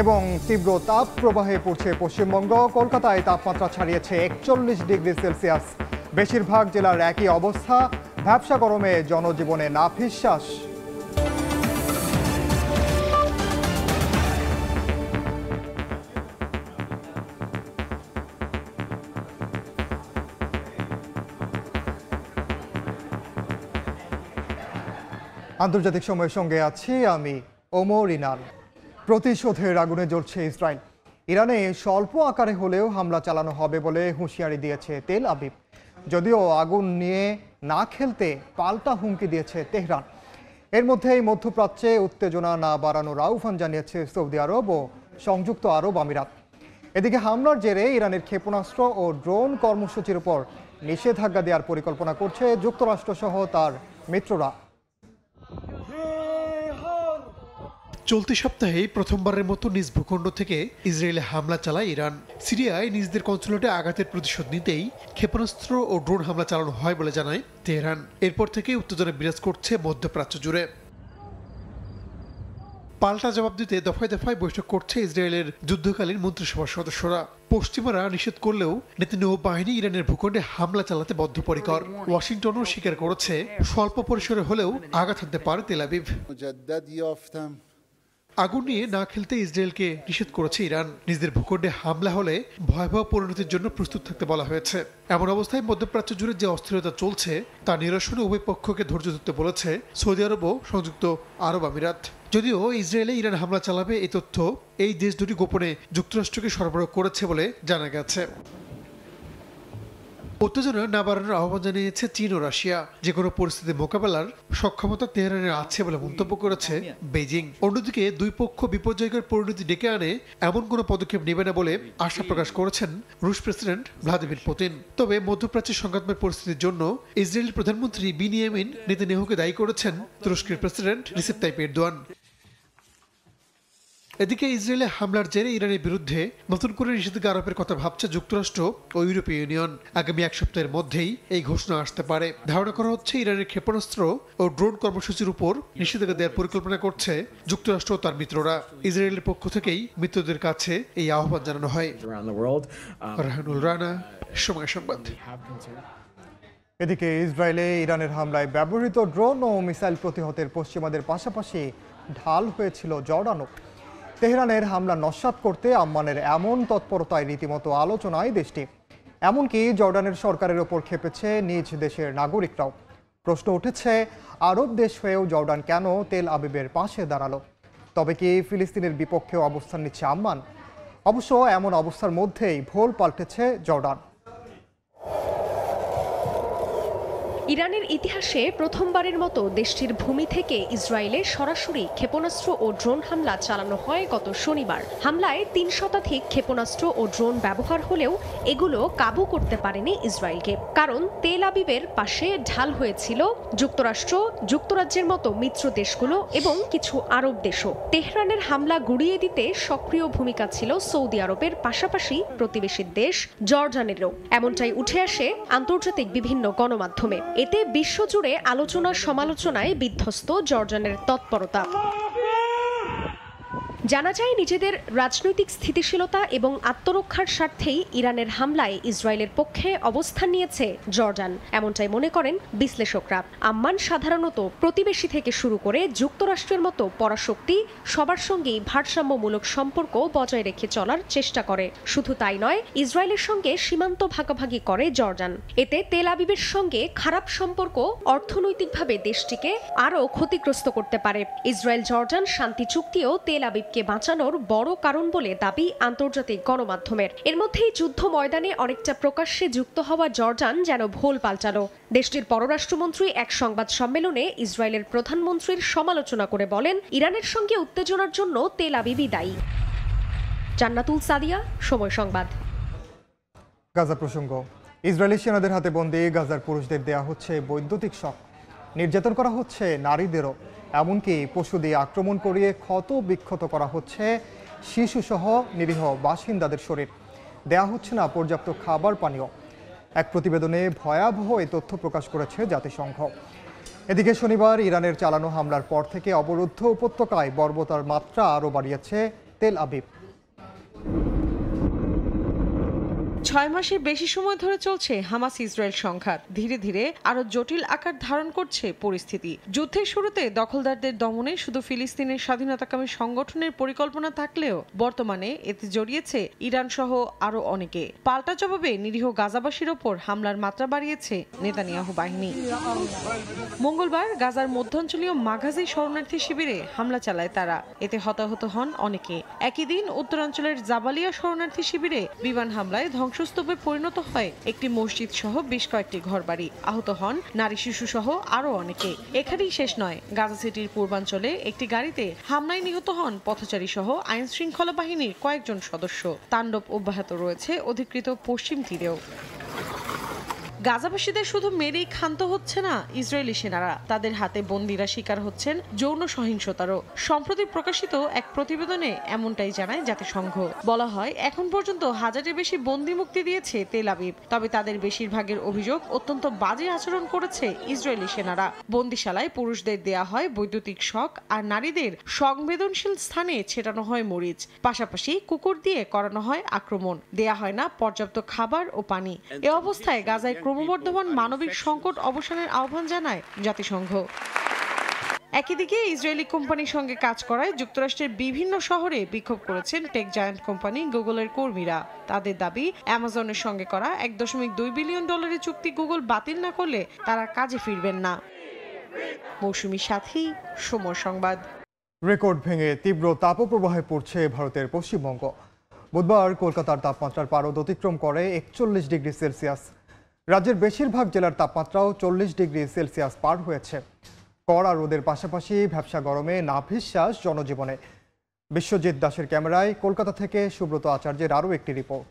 এবং তীব্র তাপ প্রবাহে পড়ছে পশ্চিমবঙ্গ কলকাতায় তাপমাত্রা ছাড়িয়েছে একচল্লিশ ডিগ্রি সেলসিয়াস বেশিরভাগ জেলার একই অবস্থা ব্যবসা গরমে জনজীবনে নাফিশ্বাস আন্তর্জাতিক সময়ের সঙ্গে আছি আমি ওমর ইনাল প্রতিশোধের আগুনে জ্বলছে ইসরায়েল ইরানে স্বল্প আকারে হলেও হামলা চালানো হবে বলে হুঁশিয়ারি দিয়েছে তেল আবিব যদিও আগুন নিয়ে না খেলতে পাল্টা হুমকি দিয়েছে তেহরান এর মধ্যেই মধ্যপ্রাচ্যে উত্তেজনা না বাড়ানোর আহ্বান জানিয়েছে সৌদি আরব ও সংযুক্ত আরব আমিরাত এদিকে হামলার জেরে ইরানের ক্ষেপণাস্ত্র ও ড্রোন কর্মসূচির উপর নিষেধাজ্ঞা দেওয়ার পরিকল্পনা করছে যুক্তরাষ্ট্রসহ তার মিত্ররা চলতি সপ্তাহে প্রথমবারের মতো নিজ ভূখণ্ড থেকে ইসরায়েলে হামলা চালায় ইরান সিরিয়ায় নিজদের কনসুলেটে আঘাতের প্রতিশোধ নিতেই ক্ষেপণাস্ত্র ও ড্রোন হামলা চালানো হয় বলে জানায় তেহরান এরপর থেকে উত্তেজনা বিরাজ করছে মধ্যপ্রাচ্য জুড়ে পাল্টা জবাব দিতে দফায় দফায় বৈঠক করছে ইসরায়েলের যুদ্ধকালীন মন্ত্রিসভার সদস্যরা পশ্চিমারা নিষেধ করলেও নেতানিয়াহু বাহিনী ইরানের ভূখণ্ডে হামলা চালাতে বদ্ধপরিকর ওয়াশিংটনও স্বীকার করেছে স্বল্প পরিসরে হলেও আঘাত হানতে পারে তেলাবিভ আগুন নিয়ে না খেলতে ইসরায়েলকে নিষেধ করেছে ইরান নিজেদের ভূখণ্ডে হামলা হলে ভয়াবহ পরিণতির জন্য প্রস্তুত থাকতে বলা হয়েছে এমন অবস্থায় মধ্যপ্রাচ্য জুড়ে যে অস্থিরতা চলছে তা নিরসনে উভয় পক্ষকে ধৈর্য ধরতে বলেছে সৌদি আরব ও সংযুক্ত আরব আমিরাত যদিও ইসরায়েলে ইরান হামলা চালাবে এই তথ্য এই দেশ দুটি গোপনে যুক্তরাষ্ট্রকে সরবরাহ করেছে বলে জানা গেছে উত্তেজনা না বাড়ানোর আহ্বান জানিয়েছে চীন ও রাশিয়া যে কোনো পরিস্থিতি মোকাবেলার সক্ষমতা তেহরানের আছে বলে মন্তব্য করেছে বেজিং অন্যদিকে দুই পক্ষ বিপর্যয়কর পরিণতি ডেকে আনে এমন কোনো পদক্ষেপ নেবে না বলে আশা প্রকাশ করেছেন রুশ প্রেসিডেন্ট ভ্লাদিমির পুতিন তবে মধ্যপ্রাচ্যের সংঘাতময় পরিস্থিতির জন্য ইসরায়েলের প্রধানমন্ত্রী বিনিয়ামিন নেতানিয়াহুকে দায়ী করেছেন তুরস্কের প্রেসিডেন্ট রিসেপ তাইপ এরদোয়ান এদিকে ইসরায়েলে হামলার জেরে ইরানের বিরুদ্ধে নতুন করে নিষেধাজ্ঞা আরোপের কথা ভাবছে যুক্তরাষ্ট্র ও ইউরোপীয় ইউনিয়ন আগামী এক সপ্তাহের মধ্যেই এই ঘোষণা আসতে পারে ধারণা করা হচ্ছে ইরানের ক্ষেপণাস্ত্র ও ড্রোন কর্মসূচির উপর নিষেধাজ্ঞা দেওয়ার পরিকল্পনা করছে যুক্তরাষ্ট্র ও তার মিত্ররা ইসরায়েলের পক্ষ থেকেই মিত্রদের কাছে এই আহ্বান জানানো হয় um, রানা সময় সংবাদ এদিকে ইসরায়েলে ইরানের হামলায় ব্যবহৃত ড্রোন ও মিসাইল প্রতিহতের পশ্চিমাদের পাশাপাশি ঢাল হয়েছিল জর্ডানও তেহরানের হামলা নস্বাত করতে আম্মানের এমন তৎপরতায় রীতিমতো আলোচনায় দেশটি এমনকি জর্ডানের সরকারের ওপর ক্ষেপেছে নিজ দেশের নাগরিকরাও প্রশ্ন উঠেছে আরব দেশ হয়েও জর্ডান কেন তেল আবিবের পাশে দাঁড়ালো তবে কি ফিলিস্তিনের বিপক্ষে অবস্থান নিচ্ছে আম্মান অবশ্য এমন অবস্থার মধ্যেই ভোল পাল্টেছে জর্ডান ইরানের ইতিহাসে প্রথমবারের মতো দেশটির ভূমি থেকে ইসরায়েলে সরাসরি ক্ষেপণাস্ত্র ও ড্রোন হামলা চালানো হয় গত শনিবার হামলায় তিন শতাধিক ক্ষেপণাস্ত্র ও ড্রোন ব্যবহার হলেও এগুলো কাবু করতে পারেনি ইসরায়েলকে কারণ তেল আবিবের পাশে ঢাল হয়েছিল যুক্তরাষ্ট্র যুক্তরাজ্যের মতো মিত্র দেশগুলো এবং কিছু আরব দেশও তেহরানের হামলা গুড়িয়ে দিতে সক্রিয় ভূমিকা ছিল সৌদি আরবের পাশাপাশি প্রতিবেশী দেশ জর্জানেরও এমনটাই উঠে আসে আন্তর্জাতিক বিভিন্ন গণমাধ্যমে এতে বিশ্বজুড়ে আলোচনা সমালোচনায় বিধ্বস্ত জর্জনের তৎপরতা জানা যায় নিজেদের রাজনৈতিক স্থিতিশীলতা এবং আত্মরক্ষার স্বার্থেই ইরানের হামলায় ইসরায়েলের পক্ষে অবস্থান নিয়েছে জর্ডান এমনটাই মনে করেন বিশ্লেষকরা আম্মান সাধারণত প্রতিবেশী থেকে শুরু করে যুক্তরাষ্ট্রের মতো পরাশক্তি সবার সঙ্গেই ভারসাম্যমূলক সম্পর্ক বজায় রেখে চলার চেষ্টা করে শুধু তাই নয় ইসরায়েলের সঙ্গে সীমান্ত ভাগাভাগি করে জর্ডান এতে তেল আবিবের সঙ্গে খারাপ সম্পর্ক অর্থনৈতিকভাবে দেশটিকে আরও ক্ষতিগ্রস্ত করতে পারে ইসরায়েল জর্ডান শান্তি চুক্তিও তেল আবিবকে দেশকে বাঁচানোর বড় কারণ বলে দাবি আন্তর্জাতিক গণমাধ্যমের এর মধ্যেই যুদ্ধ ময়দানে অনেকটা প্রকাশ্যে যুক্ত হওয়া জর্ডান যেন ভোল পাল্টালো দেশটির পররাষ্ট্রমন্ত্রী এক সংবাদ সম্মেলনে ইসরায়েলের প্রধানমন্ত্রীর সমালোচনা করে বলেন ইরানের সঙ্গে উত্তেজনার জন্য তেল আবিবি দায়ী জান্নাতুল সাদিয়া সময় সংবাদ গাজা প্রসঙ্গ ইসরায়েলি সেনাদের হাতে বন্দী গাজার পুরুষদের দেয়া হচ্ছে বৈদ্যুতিক শক নির্যাতন করা হচ্ছে নারীদেরও এমনকি পশু দিয়ে আক্রমণ করিয়ে ক্ষত বিক্ষত করা হচ্ছে শিশুসহ নিরীহ বাসিন্দাদের শরীর দেয়া হচ্ছে না পর্যাপ্ত খাবার পানীয় এক প্রতিবেদনে ভয়াবহ এই তথ্য প্রকাশ করেছে জাতিসংঘ এদিকে শনিবার ইরানের চালানো হামলার পর থেকে অবরুদ্ধ উপত্যকায় বর্বতার মাত্রা আরও বাড়িয়েছে তেল আবিব ছয় মাসের বেশি সময় ধরে চলছে হামাস ইসরায়েল সংঘাত ধীরে ধীরে আরও জটিল আকার ধারণ করছে পরিস্থিতি যুদ্ধের শুরুতে দখলদারদের দমনে শুধু ফিলিস্তিনের স্বাধীনতাকামী সংগঠনের পরিকল্পনা থাকলেও বর্তমানে এতে জড়িয়েছে ইরান সহ আরো অনেকে পাল্টা জবাবে নিরীহ গাজাবাসীর ওপর হামলার মাত্রা বাড়িয়েছে নেতানিয়াহু বাহিনী মঙ্গলবার গাজার মধ্যাঞ্চলীয় মাঘাজি শরণার্থী শিবিরে হামলা চালায় তারা এতে হতাহত হন অনেকে একই দিন উত্তরাঞ্চলের জাবালিয়া শরণার্থী শিবিরে বিমান হামলায় ধ্বংস ধ্বংসস্তূপে পরিণত হয় একটি মসজিদ সহ বেশ কয়েকটি ঘরবাড়ি আহত হন নারী শিশু সহ আরও অনেকে এখানেই শেষ নয় গাজা সিটির পূর্বাঞ্চলে একটি গাড়িতে হামলায় নিহত হন পথচারী সহ আইন শৃঙ্খলা বাহিনীর কয়েকজন সদস্য তাণ্ডব অব্যাহত রয়েছে অধিকৃত পশ্চিম তীরেও গাজাবাসীদের শুধু মেরেই ক্ষান্ত হচ্ছে না ইসরায়েলি সেনারা তাদের হাতে বন্দিরা শিকার হচ্ছেন যৌন সহিংসতারও সম্প্রতি প্রকাশিত এক প্রতিবেদনে এমনটাই জানায় জাতিসংঘ বলা হয় এখন পর্যন্ত হাজারের বেশি বন্দি মুক্তি দিয়েছে তেল আবিব তবে তাদের বেশিরভাগের অভিযোগ অত্যন্ত বাজে আচরণ করেছে ইসরায়েলি সেনারা বন্দিশালায় পুরুষদের দেয়া হয় বৈদ্যুতিক শখ আর নারীদের সংবেদনশীল স্থানে ছেটানো হয় মরিচ পাশাপাশি কুকুর দিয়ে করানো হয় আক্রমণ দেয়া হয় না পর্যাপ্ত খাবার ও পানি এ অবস্থায় গাজায় ক্রমবর্ধমান মানবিক সংকট অবসানের আহ্বান জানায় জাতিসংঘ একই দিকে ইসরায়েলি কোম্পানির সঙ্গে কাজ করায় যুক্তরাষ্ট্রের বিভিন্ন শহরে বিক্ষোভ করেছেন টেক জায়ান্ট কোম্পানি গুগলের কর্মীরা তাদের দাবি অ্যামাজনের সঙ্গে করা এক দশমিক দুই বিলিয়ন ডলারের চুক্তি গুগল বাতিল না করলে তারা কাজে ফিরবেন না মৌসুমি সাথী সময় সংবাদ রেকর্ড ভেঙে তীব্র তাপপ্রবাহে পড়ছে ভারতের পশ্চিমবঙ্গ বুধবার কলকাতার তাপমাত্রার পারদ অতিক্রম করে একচল্লিশ ডিগ্রি সেলসিয়াস রাজ্যের বেশিরভাগ জেলার তাপমাত্রাও চল্লিশ ডিগ্রি সেলসিয়াস পার হয়েছে কড়া রোদের পাশাপাশি ভ্যাবসা গরমে নাভিশ্বাস জনজীবনে বিশ্বজিৎ দাসের ক্যামেরায় কলকাতা থেকে সুব্রত আচার্যের আরও একটি রিপোর্ট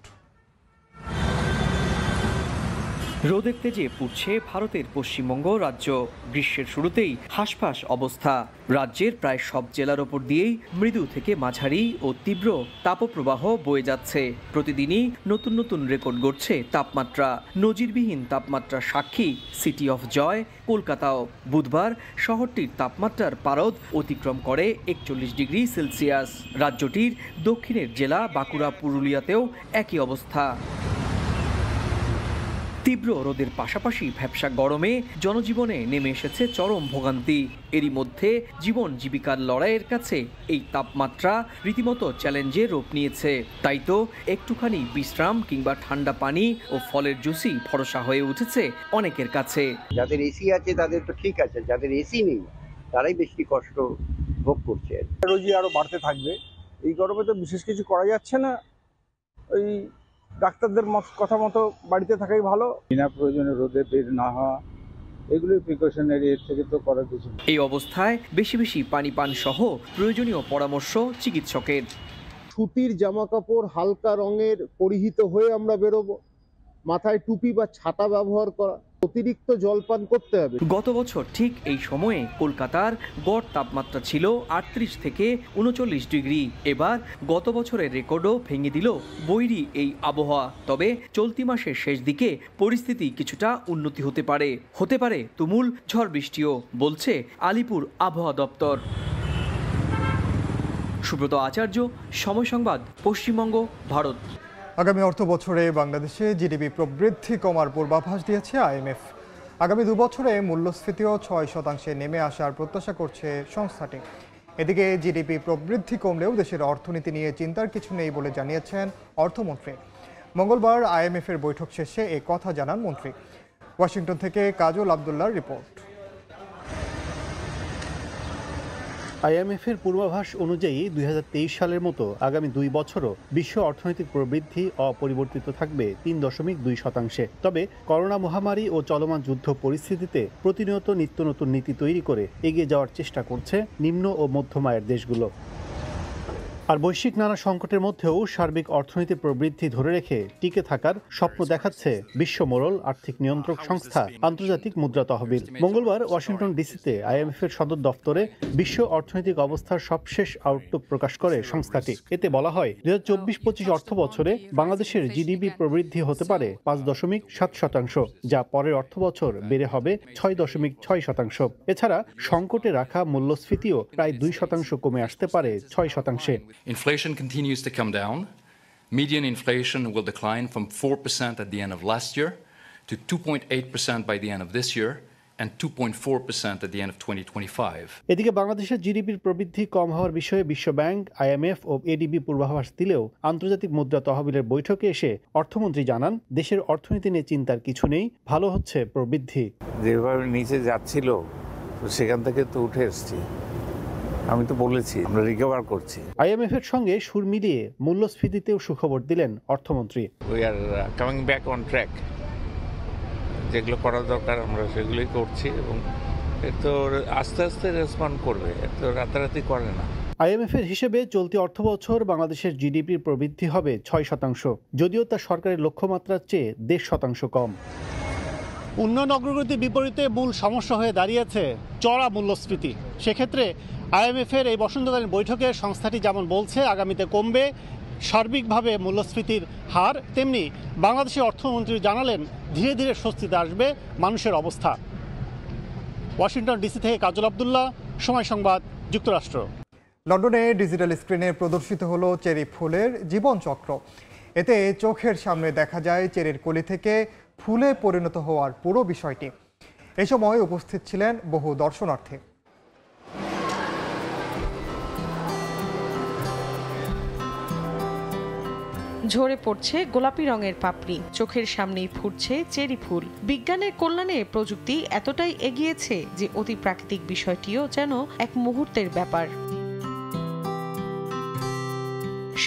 রোদের তেজে পুড়ছে ভারতের পশ্চিমবঙ্গ রাজ্য গ্রীষ্মের শুরুতেই হাসফাস অবস্থা রাজ্যের প্রায় সব জেলার ওপর দিয়েই মৃদু থেকে মাঝারি ও তীব্র তাপপ্রবাহ বয়ে যাচ্ছে প্রতিদিনই নতুন নতুন রেকর্ড গড়ছে তাপমাত্রা নজিরবিহীন তাপমাত্রার সাক্ষী সিটি অফ জয় কলকাতাও বুধবার শহরটির তাপমাত্রার পারদ অতিক্রম করে একচল্লিশ ডিগ্রি সেলসিয়াস রাজ্যটির দক্ষিণের জেলা বাঁকুড়া পুরুলিয়াতেও একই অবস্থা তীব্র রোদের পাশাপাশি ভ্যাবসা গরমে জনজীবনে নেমে এসেছে চরম ভোগান্তি এরই মধ্যে জীবন জীবিকার লড়াইয়ের কাছে এই তাপমাত্রা রীতিমতো চ্যালেঞ্জে রূপ নিয়েছে তাই তো একটুখানি বিশ্রাম কিংবা ঠান্ডা পানি ও ফলের জুসি ভরসা হয়ে উঠেছে অনেকের কাছে যাদের এসি আছে তাদের তো ঠিক আছে যাদের এসি নেই তারাই বেশি কষ্ট ভোগ করছে রোজি আরো বাড়তে থাকবে এই গরমে তো বিশেষ কিছু করা যাচ্ছে না ওই ডাক্তারদের কথা মতো বাড়িতে থাকাই ভালো বিনা প্রয়োজনে রোদে বের না হওয়া এগুলো প্রিকশনারি এর থেকে তো করার কিছু এই অবস্থায় বেশি বেশি পানি পান সহ প্রয়োজনীয় পরামর্শ চিকিৎসকের সুতির জামা কাপড় হালকা রঙের পরিহিত হয়ে আমরা বেরোবো মাথায় টুপি বা ছাতা ব্যবহার করা অতিরিক্ত জলপান করতে হবে গত বছর ঠিক এই সময়ে কলকাতার গড় তাপমাত্রা ছিল আটত্রিশ থেকে উনচল্লিশ ডিগ্রি এবার গত বছরের রেকর্ডও ভেঙে দিল বৈরি এই আবহাওয়া তবে চলতি মাসের শেষ দিকে পরিস্থিতি কিছুটা উন্নতি হতে পারে হতে পারে তুমুল ঝড় বৃষ্টিও বলছে আলিপুর আবহাওয়া দপ্তর সুব্রত আচার্য সময় সংবাদ পশ্চিমবঙ্গ ভারত আগামী অর্থ বছরে বাংলাদেশে জিডিপি প্রবৃদ্ধি কমার পূর্বাভাস দিয়েছে আইএমএফ আগামী দুবছরে মূল্যস্ফীতিও ছয় শতাংশে নেমে আসার প্রত্যাশা করছে সংস্থাটি এদিকে জিডিপি প্রবৃদ্ধি কমলেও দেশের অর্থনীতি নিয়ে চিন্তার কিছু নেই বলে জানিয়েছেন অর্থমন্ত্রী মঙ্গলবার আইএমএফের বৈঠক শেষে এ কথা জানান মন্ত্রী ওয়াশিংটন থেকে কাজল আবদুল্লার রিপোর্ট আইএমএফের পূর্বাভাস অনুযায়ী দুই সালের মতো আগামী দুই বছরও বিশ্ব অর্থনৈতিক প্রবৃদ্ধি অপরিবর্তিত থাকবে তিন দশমিক দুই শতাংশে তবে করোনা মহামারী ও চলমান যুদ্ধ পরিস্থিতিতে প্রতিনিয়ত নিত্য নতুন নীতি তৈরি করে এগিয়ে যাওয়ার চেষ্টা করছে নিম্ন ও মধ্যম আয়ের দেশগুলো আর বৈশ্বিক নানা সংকটের মধ্যেও সার্বিক অর্থনীতি প্রবৃদ্ধি ধরে রেখে টিকে থাকার স্বপ্ন দেখাচ্ছে বিশ্ব মোরল আর্থিক নিয়ন্ত্রক সংস্থা আন্তর্জাতিক মুদ্রা তহবিল মঙ্গলবার ওয়াশিংটন ডিসিতে আইএমএফ এর সদর দপ্তরে বিশ্ব অর্থনৈতিক অবস্থার সবশেষ আউটলুক প্রকাশ করে সংস্থাটি এতে বলা হয় দু হাজার চব্বিশ পঁচিশ অর্থ বছরে বাংলাদেশের জিডিপি প্রবৃদ্ধি হতে পারে পাঁচ দশমিক সাত শতাংশ যা পরের অর্থ বছর বেড়ে হবে ছয় দশমিক ছয় শতাংশ এছাড়া সংকটে রাখা মূল্যস্ফীতিও প্রায় দুই শতাংশ কমে আসতে পারে ছয় শতাংশে Inflation continues to come down. Median inflation will decline from 4% at the end of last year to 2.8% by the end of this year and 2.4% at the end of 2025. এদিকে বাংলাদেশের জিডিপির প্রবৃদ্ধি কম হওয়ার বিষয়ে বিশ্বব্যাংক আইএমএফ ও এডিবি পূর্বাভাস দিলেও আন্তর্জাতিক মুদ্রা তহবিলের বৈঠকে এসে অর্থমন্ত্রী জানান দেশের অর্থনীতি নিয়ে চিন্তার কিছু নেই ভালো হচ্ছে প্রবৃদ্ধি যেভাবে নিচে যাচ্ছিল সেখান থেকে তো উঠে এসেছি আমি তো বলেছি আমরা রিকভার করছি আইএমএফ এর সঙ্গে সুর মিলিয়ে মূল্যস্ফীতিতেও সুখবর দিলেন অর্থমন্ত্রী we are coming back on track যেগুলো করা দরকার আমরা সেগুলোই করছি এবং তো আস্তে আস্তে রেসপন্ড করবে তো রাতারাতি করে না আইএমএফের হিসেবে চলতি অর্থবছর বাংলাদেশের জিডিপির প্রবৃদ্ধি হবে ছয় শতাংশ যদিও তা সরকারের লক্ষ্যমাত্রার চেয়ে দেড় শতাংশ কম উন্নয়ন অগ্রগতির বিপরীতে মূল সমস্যা হয়ে দাঁড়িয়েছে চড়া মূল্যস্ফীতি সেক্ষেত্রে আইএমএফের এই বসন্তকালীন বৈঠকে সংস্থাটি যেমন বলছে আগামীতে কমবে সার্বিকভাবে মূল্যস্ফীতির হার তেমনি বাংলাদেশের অর্থমন্ত্রী জানালেন ধীরে ধীরে স্বস্তিতে আসবে মানুষের অবস্থা ওয়াশিংটন ডিসি থেকে কাজল আবদুল্লাহ সময় সংবাদ যুক্তরাষ্ট্র লন্ডনে ডিজিটাল স্ক্রিনে প্রদর্শিত হল চেরি ফুলের জীবনচক্র এতে চোখের সামনে দেখা যায় চেরির কলি থেকে ফুলে পরিণত হওয়ার পুরো বিষয়টি এ সময় উপস্থিত ছিলেন বহু দর্শনার্থী ঝরে পড়ছে গোলাপি রঙের পাপড়ি চোখের সামনেই ফুটছে চেরি ফুল বিজ্ঞানের কল্যাণে প্রযুক্তি এতটাই এগিয়েছে যে অতি প্রাকৃতিক বিষয়টিও যেন এক মুহূর্তের ব্যাপার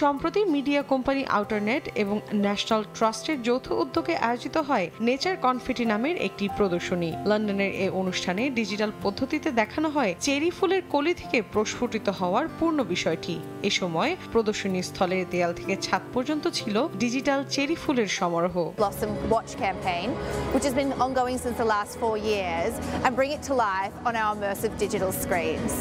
সম্প্রতি মিডিয়া কোম্পানি আউটারনেট এবং ন্যাশনাল ট্রাস্টের যৌথ উদ্যোগে আয়োজিত হয় নেচার কনফিটি নামের একটি প্রদর্শনী লন্ডনের এ অনুষ্ঠানে ডিজিটাল পদ্ধতিতে দেখানো হয় চেরি ফুলের কলি থেকে প্রস্ফুটিত হওয়ার পূর্ণ বিষয়টি এ সময় প্রদর্শনী স্থলের দেয়াল থেকে ছাদ পর্যন্ত ছিল ডিজিটাল চেরি ফুলের সমারোহ Blossom Watch campaign, which has been ongoing since the last four years, and bring it to life on our immersive digital screens.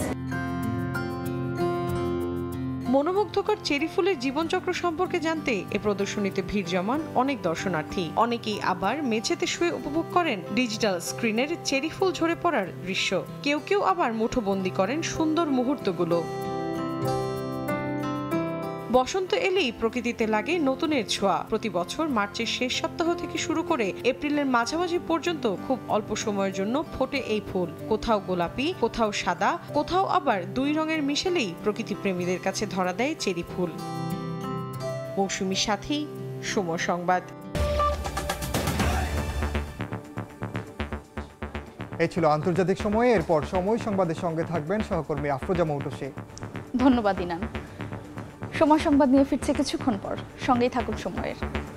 মনোমুগ্ধকর চেরি ফুলের জীবনচক্র সম্পর্কে জানতে এ প্রদর্শনীতে ভিড় জমান অনেক দর্শনার্থী অনেকেই আবার মেঝেতে শুয়ে উপভোগ করেন ডিজিটাল স্ক্রিনের চেরি ফুল ঝরে পড়ার দৃশ্য কেউ কেউ আবার মুঠোবন্দি করেন সুন্দর মুহূর্তগুলো বসন্ত এলেই প্রকৃতিতে লাগে নতুনের ছোঁয়া প্রতি বছর মার্চের শেষ সপ্তাহ থেকে শুরু করে এপ্রিলের মাঝামাঝি পর্যন্ত খুব অল্প সময়ের জন্য ফোটে এই ফুল কোথাও গোলাপি কোথাও সাদা কোথাও আবার দুই রঙের মিশেলেই প্রকৃতি প্রেমীদের কাছে ধরা দেয় চেরি ফুল মৌসুমি সাথী সময় সংবাদ এই ছিল আন্তর্জাতিক সময়ে এরপর সময় সংবাদের সঙ্গে থাকবেন সহকর্মী আফরোজা মৌটসে ধন্যবাদ ইনান সময় সংবাদ নিয়ে ফিরছে কিছুক্ষণ পর সঙ্গেই থাকুন সময়ের